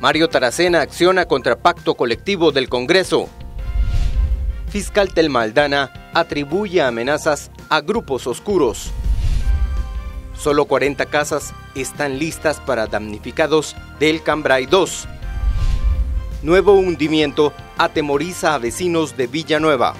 Mario Taracena acciona contra pacto colectivo del Congreso. Fiscal Telmaldana atribuye amenazas a grupos oscuros. Solo 40 casas están listas para damnificados del Cambrai 2. Nuevo hundimiento atemoriza a vecinos de Villanueva.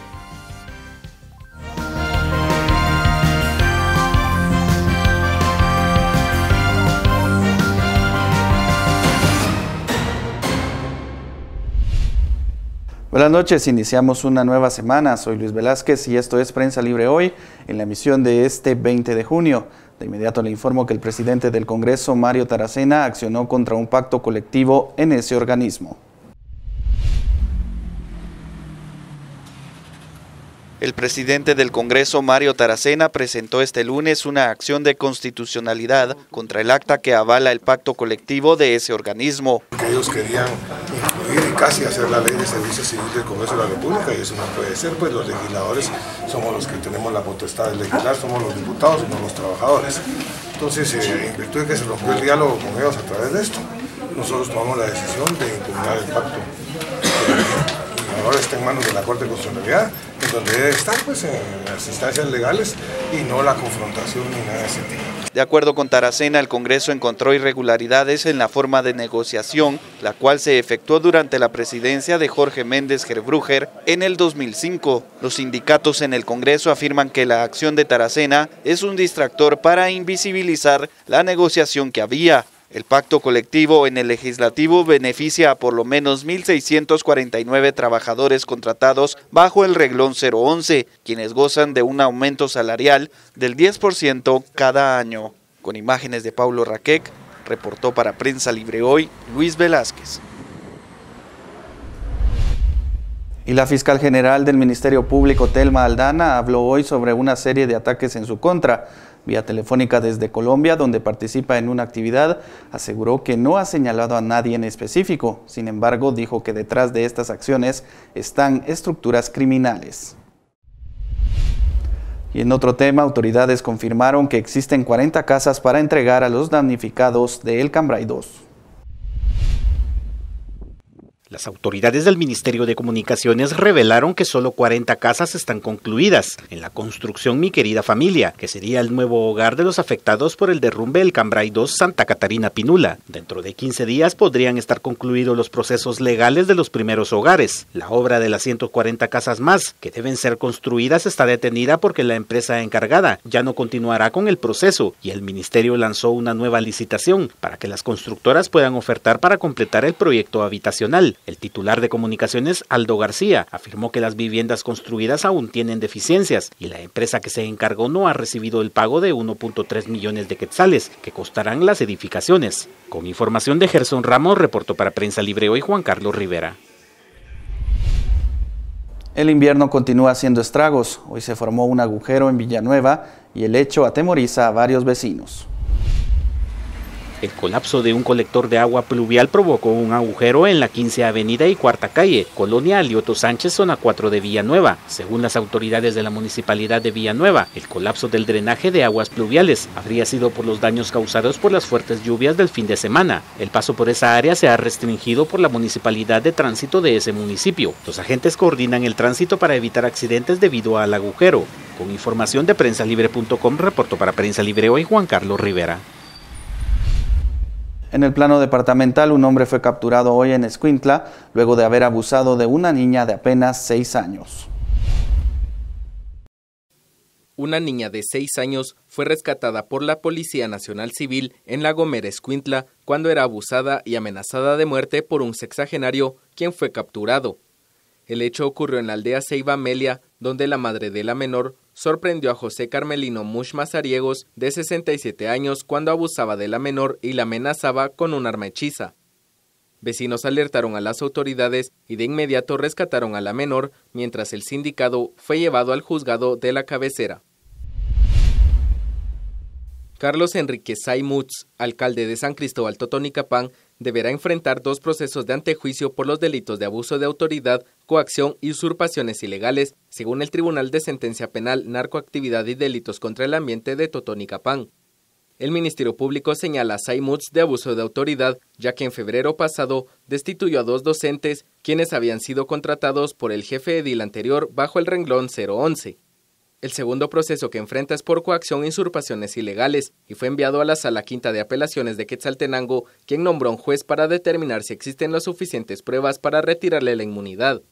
Buenas noches, iniciamos una nueva semana. Soy Luis Velázquez y esto es Prensa Libre Hoy en la emisión de este 20 de junio. De inmediato le informo que el presidente del Congreso, Mario Taracena, accionó contra un pacto colectivo en ese organismo. El presidente del Congreso, Mario Taracena, presentó este lunes una acción de constitucionalidad contra el acta que avala el pacto colectivo de ese organismo. ellos querían y casi hacer la ley de servicios civiles del Congreso de la República y eso no puede ser, pues los legisladores somos los que tenemos la potestad de legislar, somos los diputados y no los trabajadores. Entonces, eh, en virtud de que se rompió el diálogo con ellos a través de esto, nosotros tomamos la decisión de impugnar el pacto ahora está en manos de la Corte Constitucional Constitucionalidad, en donde debe estar pues, en las instancias legales y no la confrontación ni nada de ese tipo. De acuerdo con Taracena, el Congreso encontró irregularidades en la forma de negociación, la cual se efectuó durante la presidencia de Jorge Méndez Gerbrüger en el 2005. Los sindicatos en el Congreso afirman que la acción de Taracena es un distractor para invisibilizar la negociación que había. El pacto colectivo en el legislativo beneficia a por lo menos 1.649 trabajadores contratados bajo el reglón 011, quienes gozan de un aumento salarial del 10% cada año. Con imágenes de Paulo Raquec, reportó para Prensa Libre Hoy Luis Velázquez. Y la fiscal general del Ministerio Público, Telma Aldana, habló hoy sobre una serie de ataques en su contra vía telefónica desde Colombia, donde participa en una actividad, aseguró que no ha señalado a nadie en específico. Sin embargo, dijo que detrás de estas acciones están estructuras criminales. Y en otro tema, autoridades confirmaron que existen 40 casas para entregar a los damnificados de El Cambray 2. Las autoridades del Ministerio de Comunicaciones revelaron que solo 40 casas están concluidas en la construcción Mi Querida Familia, que sería el nuevo hogar de los afectados por el derrumbe del Cambrai 2 Santa Catarina Pinula. Dentro de 15 días podrían estar concluidos los procesos legales de los primeros hogares. La obra de las 140 casas más que deben ser construidas está detenida porque la empresa encargada ya no continuará con el proceso y el Ministerio lanzó una nueva licitación para que las constructoras puedan ofertar para completar el proyecto habitacional. El titular de comunicaciones, Aldo García, afirmó que las viviendas construidas aún tienen deficiencias y la empresa que se encargó no ha recibido el pago de 1.3 millones de quetzales que costarán las edificaciones. Con información de Gerson Ramos, reportó para Prensa Libre hoy Juan Carlos Rivera. El invierno continúa haciendo estragos. Hoy se formó un agujero en Villanueva y el hecho atemoriza a varios vecinos. El colapso de un colector de agua pluvial provocó un agujero en la 15 Avenida y Cuarta Calle, Colonia Alioto Sánchez, zona 4 de Villanueva. Según las autoridades de la Municipalidad de Villanueva, el colapso del drenaje de aguas pluviales habría sido por los daños causados por las fuertes lluvias del fin de semana. El paso por esa área se ha restringido por la Municipalidad de Tránsito de ese municipio. Los agentes coordinan el tránsito para evitar accidentes debido al agujero. Con información de prensalibre.com, reporto para Prensa Libre hoy Juan Carlos Rivera. En el plano departamental, un hombre fue capturado hoy en Escuintla luego de haber abusado de una niña de apenas seis años. Una niña de seis años fue rescatada por la Policía Nacional Civil en La Gomera Escuintla cuando era abusada y amenazada de muerte por un sexagenario, quien fue capturado. El hecho ocurrió en la aldea Ceiba Melia, donde la madre de la menor sorprendió a José Carmelino Mush Mazariegos, de 67 años, cuando abusaba de la menor y la amenazaba con un arma hechiza. Vecinos alertaron a las autoridades y de inmediato rescataron a la menor, mientras el sindicado fue llevado al juzgado de la cabecera. Carlos Enrique Saimutz, alcalde de San Cristóbal Totonicapán, deberá enfrentar dos procesos de antejuicio por los delitos de abuso de autoridad, coacción y usurpaciones ilegales, según el Tribunal de Sentencia Penal, Narcoactividad y Delitos contra el Ambiente de Totonicapán. El Ministerio Público señala a Saimuts de abuso de autoridad, ya que en febrero pasado destituyó a dos docentes, quienes habían sido contratados por el jefe edil anterior bajo el renglón 011. El segundo proceso que enfrenta es por coacción y usurpaciones ilegales y fue enviado a la Sala Quinta de Apelaciones de Quetzaltenango, quien nombró un juez para determinar si existen las suficientes pruebas para retirarle la inmunidad.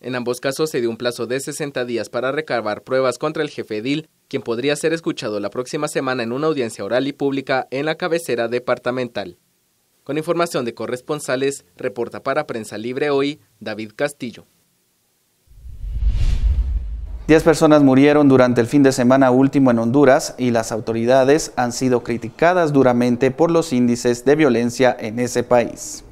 En ambos casos se dio un plazo de 60 días para recabar pruebas contra el jefe Edil, quien podría ser escuchado la próxima semana en una audiencia oral y pública en la cabecera departamental. Con información de corresponsales, reporta para Prensa Libre hoy David Castillo. Diez personas murieron durante el fin de semana último en Honduras y las autoridades han sido criticadas duramente por los índices de violencia en ese país.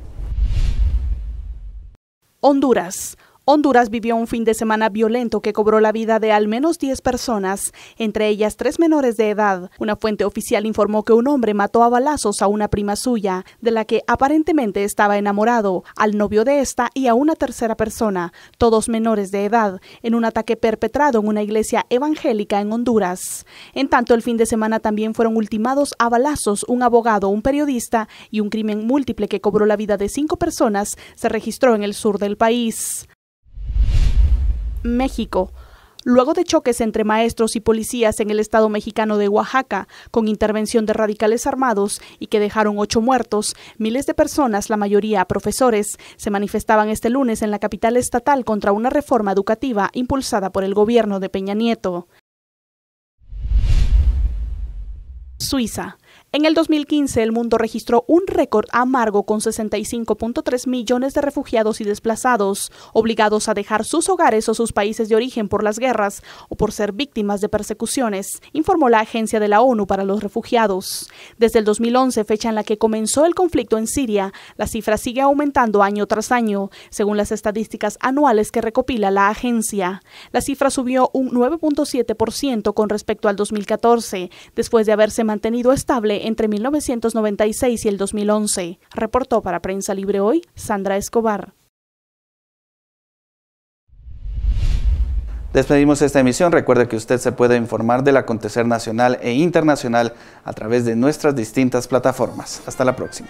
Honduras. Honduras vivió un fin de semana violento que cobró la vida de al menos 10 personas, entre ellas tres menores de edad. Una fuente oficial informó que un hombre mató a balazos a una prima suya, de la que aparentemente estaba enamorado, al novio de esta y a una tercera persona, todos menores de edad, en un ataque perpetrado en una iglesia evangélica en Honduras. En tanto, el fin de semana también fueron ultimados a balazos un abogado, un periodista y un crimen múltiple que cobró la vida de cinco personas se registró en el sur del país. México luego de choques entre maestros y policías en el estado mexicano de Oaxaca, con intervención de radicales armados y que dejaron ocho muertos, miles de personas, la mayoría profesores, se manifestaban este lunes en la capital estatal contra una reforma educativa impulsada por el gobierno de Peña Nieto. Suiza. En el 2015, el mundo registró un récord amargo con 65.3 millones de refugiados y desplazados, obligados a dejar sus hogares o sus países de origen por las guerras o por ser víctimas de persecuciones, informó la Agencia de la ONU para los Refugiados. Desde el 2011, fecha en la que comenzó el conflicto en Siria, la cifra sigue aumentando año tras año, según las estadísticas anuales que recopila la agencia. La cifra subió un 9.7% con respecto al 2014, después de haberse mantenido estable entre 1996 y el 2011, reportó para Prensa Libre Hoy Sandra Escobar. Despedimos esta emisión. Recuerde que usted se puede informar del acontecer nacional e internacional a través de nuestras distintas plataformas. Hasta la próxima.